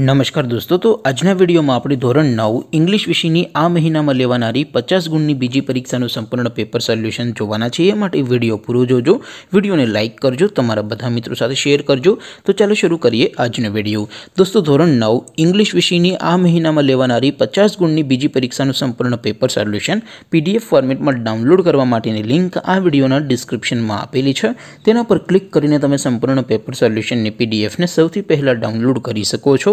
નમસ્કાર દોસ્તો તો આજના વિડીયોમાં આપણે ધોરણ નવ ઇંગ્લિશ વિષયની આ મહિનામાં લેવાનારી પચાસ ગુણની બીજી પરીક્ષાનું સંપૂર્ણ પેપર સોલ્યુશન જોવાના છે એ માટે વિડીયો પૂરો જોજો વિડીયોને લાઇક કરજો તમારા બધા મિત્રો સાથે શેર કરજો તો ચાલો શરૂ કરીએ આજનો વિડીયો દોસ્તો ધોરણ નવ ઇંગ્લિશ વિષયની આ મહિનામાં લેવાનારી પચાસ ગુણની બીજી પરીક્ષાનું સંપૂર્ણ પેપર સોલ્યુશન પીડીએફ ફોર્મેટમાં ડાઉનલોડ કરવા માટેની લિંક આ વિડીયોના ડિસ્ક્રિપ્શનમાં આપેલી છે તેના પર ક્લિક કરીને તમે સંપૂર્ણ પેપર સોલ્યુશનની પીડીએફને સૌથી પહેલાં ડાઉનલોડ કરી શકો છો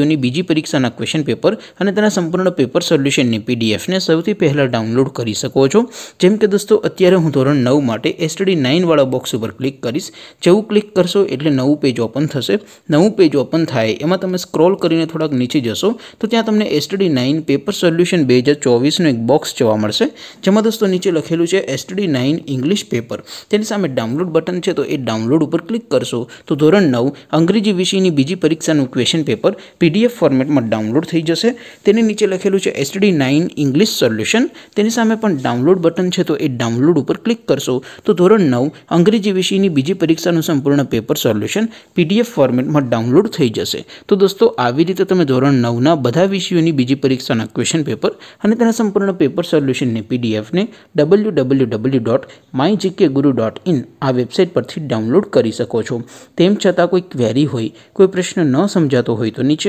યુની બીજી પરીક્ષાના ક્વેશ્ચન પેપર અને તેના સંપૂર્ણ પેપર સોલ્યુશનની પીડીએફને સૌથી પહેલાં ડાઉનલોડ કરી શકો છો જેમ કે દોસ્તો અત્યારે હું ધોરણ નવ માટે એસટડી નાઇનવાળા બોક્સ ઉપર ક્લિક કરીશ જેવું ક્લિક કરશો એટલે નવું પેજ ઓપન થશે નવું પેજ ઓપન થાય એમાં તમે સ્ક્રોલ કરીને થોડાક નીચે જશો તો ત્યાં તમને એસટડી નાઇન પેપર સોલ્યુશન બે હજાર ચોવીસનું એક બોક્સ જોવા મળશે જેમાં દોસ્તો નીચે લખેલું છે એસટડી નાઇન ઇંગ્લિશ પેપર તેની સામે ડાઉનલોડ બટન છે તો એ ડાઉનલોડ ઉપર ક્લિક કરશો તો ધોરણ નવ અંગ્રેજી વિષયની બીજી પરીક્ષાનું ક્વેશ્ચન પેપર પી પીડીએફ ફોર્મેટમાં ડાઉનલોડ થઈ જશે તેની નીચે લખેલું છે એસડી નાઇન ઇંગ્લિશ સોલ્યુશન તેની સામે પણ ડાઉનલોડ બટન છે તો એ ડાઉનલોડ ઉપર ક્લિક કરશો તો ધોરણ નવ અંગ્રેજી વિષયની બીજી પરીક્ષાનું સંપૂર્ણ પેપર સોલ્યુશન પીડીએફ ફોર્મેટમાં ડાઉનલોડ થઈ જશે તો દોસ્તો આવી રીતે તમે ધોરણ નવના બધા વિષયોની બીજી પરીક્ષાના ક્વેશ્ચન પેપર અને તેના સંપૂર્ણ પેપર સોલ્યુશનની પીડીએફને W W W dot my GK guru dot in આ વેબસાઇટ પરથી ડાઉનલોડ કરી શકો છો તેમ છતાં કોઈ ક્વેરી હોય કોઈ પ્રશ્ન ન સમજાતો હોય તો નીચે